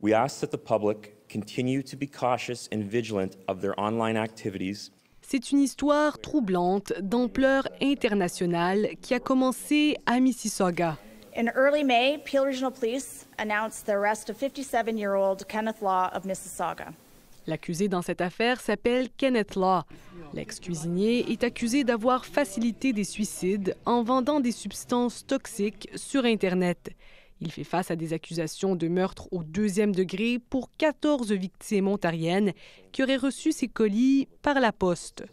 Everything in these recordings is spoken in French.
We ask that the public continue to be cautious and vigilant of their online activities c'est une histoire troublante d'ampleur internationale qui a commencé à Mississauga. In early May, Peel Regional Police announced the arrest of 57-year-old Kenneth Law of Mississauga. L'accusé dans cette affaire s'appelle Kenneth Law. L'ex-cuisinier est accusé d'avoir facilité des suicides en vendant des substances toxiques sur Internet. Il fait face à des accusations de meurtre au deuxième degré pour 14 victimes ontariennes qui auraient reçu ces colis par la poste.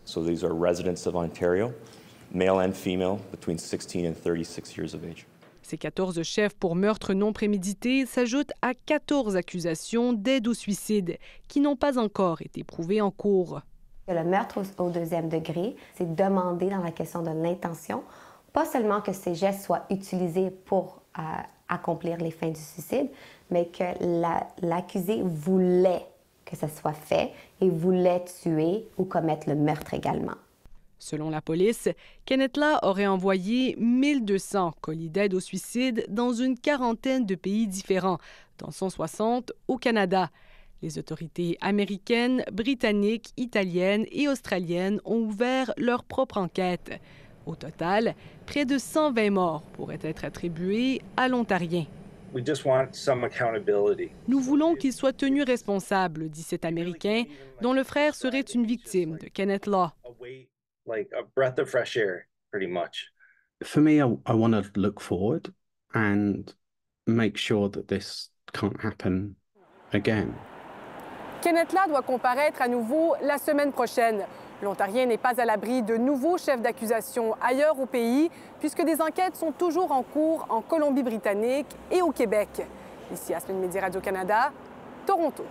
Ces 14 chefs pour meurtre non prémédité s'ajoutent à 14 accusations d'aide au suicide qui n'ont pas encore été prouvées en cours. Le meurtre au deuxième degré, c'est demandé dans la question de l'intention, pas seulement que ces gestes soient utilisés pour euh, accomplir les fins du suicide, mais que l'accusé voulait que ça soit fait et voulait tuer ou commettre le meurtre également. Selon la police, Kenneth La aurait envoyé 1200 colis d'aide au suicide dans une quarantaine de pays différents, dans 160 au Canada. Les autorités américaines, britanniques, italiennes et australiennes ont ouvert leur propre enquête. Au total, près de 120 morts pourraient être attribués à l'Ontarien. Nous voulons qu'il soit tenu responsable, dit cet Américain, dont le frère serait une victime de Kenneth Law. Kenneth Law doit comparaître à nouveau la semaine prochaine. L'Ontarien n'est pas à l'abri de nouveaux chefs d'accusation ailleurs au pays, puisque des enquêtes sont toujours en cours en Colombie-Britannique et au Québec. Ici, à Aspen Média Radio-Canada, Toronto.